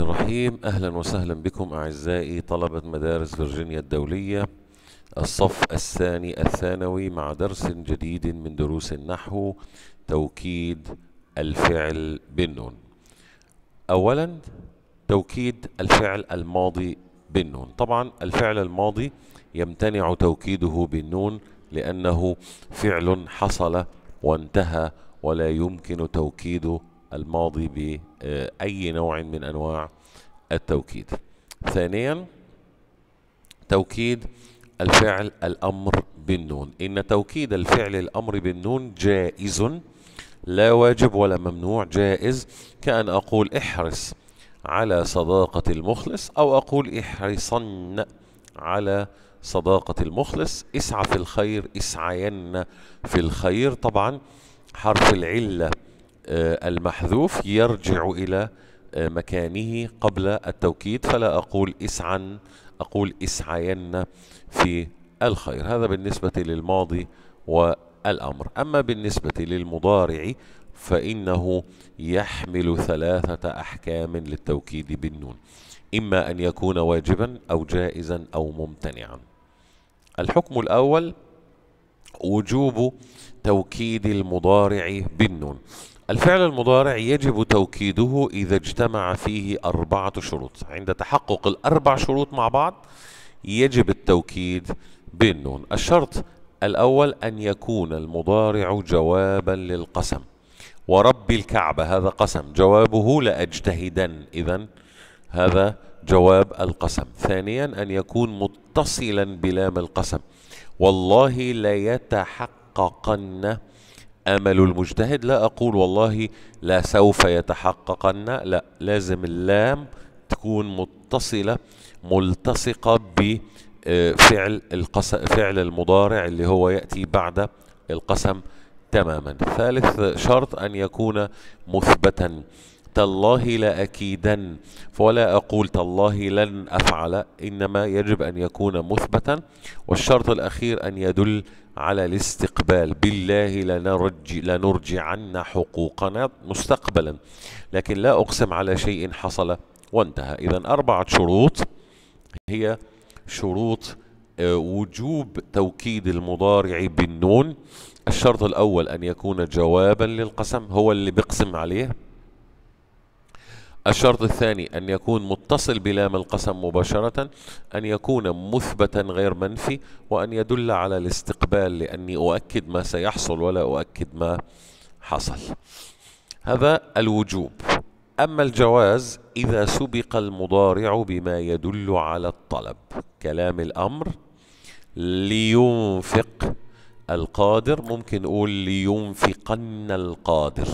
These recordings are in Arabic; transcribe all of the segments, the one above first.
الرحيم أهلا وسهلا بكم أعزائي طلبة مدارس فرجينيا الدولية الصف الثاني الثانوي مع درس جديد من دروس النحو توكيد الفعل بالنون أولا توكيد الفعل الماضي بالنون طبعا الفعل الماضي يمتنع توكيده بالنون لأنه فعل حصل وانتهى ولا يمكن توكيد الماضي بأي نوع من أنواع التوكيد ثانيا توكيد الفعل الأمر بالنون إن توكيد الفعل الأمر بالنون جائز لا واجب ولا ممنوع جائز كأن أقول احرص على صداقة المخلص أو أقول احرصن على صداقة المخلص اسعى في الخير اسعين في الخير طبعا حرف العلة آه، المحذوف يرجع إلى آه، مكانه قبل التوكيد فلا أقول اسعا أقول اسعين في الخير هذا بالنسبة للماضي والأمر أما بالنسبة للمضارع فإنه يحمل ثلاثة أحكام للتوكيد بالنون إما أن يكون واجبا أو جائزا أو ممتنعا الحكم الأول وجوب توكيد المضارع بالنون الفعل المضارع يجب توكيده إذا اجتمع فيه أربعة شروط عند تحقق الأربع شروط مع بعض يجب التوكيد بالنون الشرط الأول أن يكون المضارع جوابا للقسم ورب الكعبة هذا قسم جوابه لأجتهدن إذا هذا جواب القسم ثانيا أن يكون متصلا بلام القسم والله ليتحققن الامل المجتهد لا اقول والله لا سوف يتحققن لا لازم اللام تكون متصله ملتصقه بفعل القسم فعل المضارع اللي هو ياتي بعد القسم تماما ثالث شرط ان يكون مثبتا تالله لأكيدن فولا أقول تالله لن أفعل إنما يجب أن يكون مثبتا والشرط الأخير أن يدل على الاستقبال بالله لنرجع لنرجعن حقوقنا مستقبلا لكن لا أقسم على شيء حصل وانتهى إذا أربعة شروط هي شروط آه، وجوب توكيد المضارع بالنون الشرط الأول أن يكون جوابا للقسم هو اللي بيقسم عليه الشرط الثاني أن يكون متصل بلام القسم مباشرة أن يكون مثبتا غير منفي وأن يدل على الاستقبال لأني أؤكد ما سيحصل ولا أؤكد ما حصل هذا الوجوب أما الجواز إذا سبق المضارع بما يدل على الطلب كلام الأمر لينفق القادر ممكن نقول لينفقن القادر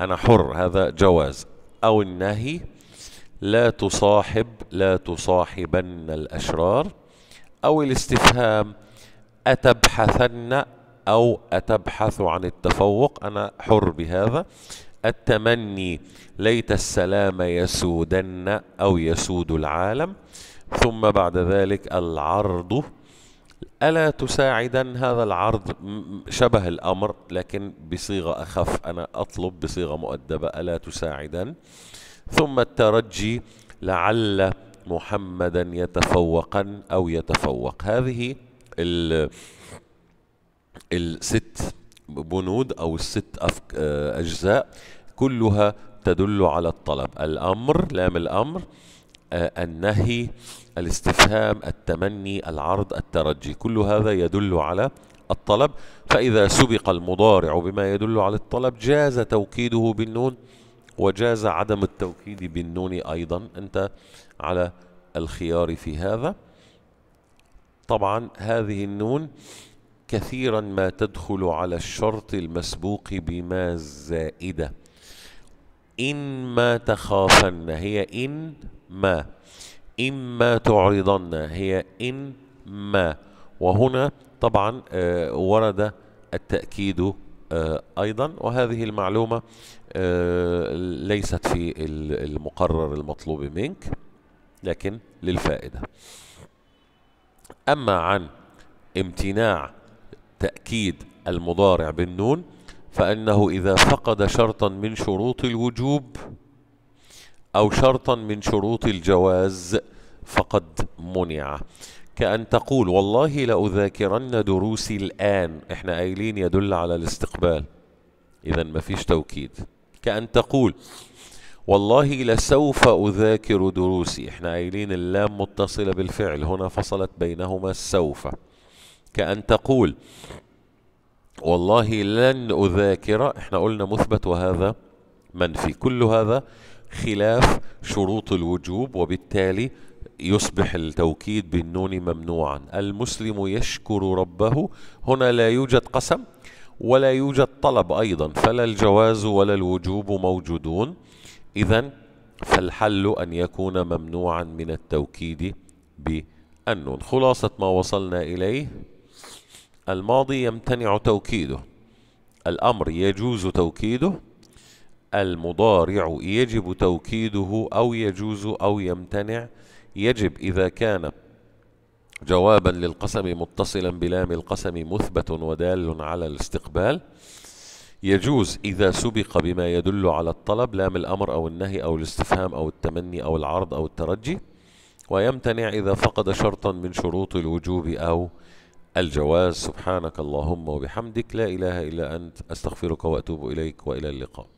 أنا حر هذا جواز أو النهي لا تصاحب لا تصاحبن الأشرار أو الاستفهام أتبحثن أو أتبحث عن التفوق أنا حر بهذا التمني ليت السلام يسودن أو يسود العالم ثم بعد ذلك العرض ألا تساعدا هذا العرض شبه الأمر لكن بصيغة أخف أنا أطلب بصيغة مؤدبة ألا تساعدا ثم الترجي لعل محمدا يتفوقا أو يتفوق هذه ال الست بنود أو الست آه، أجزاء كلها تدل على الطلب الأمر لام الأمر النهي الاستفهام التمني العرض الترجي كل هذا يدل على الطلب فإذا سبق المضارع بما يدل على الطلب جاز توكيده بالنون وجاز عدم التوكيد بالنون أيضا أنت على الخيار في هذا طبعا هذه النون كثيرا ما تدخل على الشرط المسبوق بما الزائدة إن ما تخافن هي إن ما إما تعرضن هي إن ما وهنا طبعا آه، ورد التأكيد آه، أيضا وهذه المعلومة آه، ليست في المقرر المطلوب منك لكن للفائدة أما عن امتناع تأكيد المضارع بالنون فإنه إذا فقد شرطا من شروط الوجوب أو شرطا من شروط الجواز فقد منع كأن تقول والله لأذاكرن دروسي الآن إحنا قايلين يدل على الاستقبال إذا ما فيش توكيد كأن تقول والله لسوف أذاكر دروسي إحنا قايلين اللام متصلة بالفعل هنا فصلت بينهما السوف كأن تقول والله لن أذاكر إحنا قلنا مثبت وهذا منفي كل هذا خلاف شروط الوجوب وبالتالي يصبح التوكيد بالنون ممنوعا المسلم يشكر ربه هنا لا يوجد قسم ولا يوجد طلب أيضا فلا الجواز ولا الوجوب موجودون إذا فالحل أن يكون ممنوعا من التوكيد بالنون خلاصة ما وصلنا إليه الماضي يمتنع توكيده الأمر يجوز توكيده المضارع يجب توكيده أو يجوز أو يمتنع يجب إذا كان جوابا للقسم متصلا بلام القسم مثبت ودال على الاستقبال يجوز إذا سبق بما يدل على الطلب لام الأمر أو النهي أو الاستفهام أو التمني أو العرض أو الترجي ويمتنع إذا فقد شرطا من شروط الوجوب أو الجواز سبحانك اللهم وبحمدك لا إله إلا أنت أستغفرك وأتوب إليك وإلى اللقاء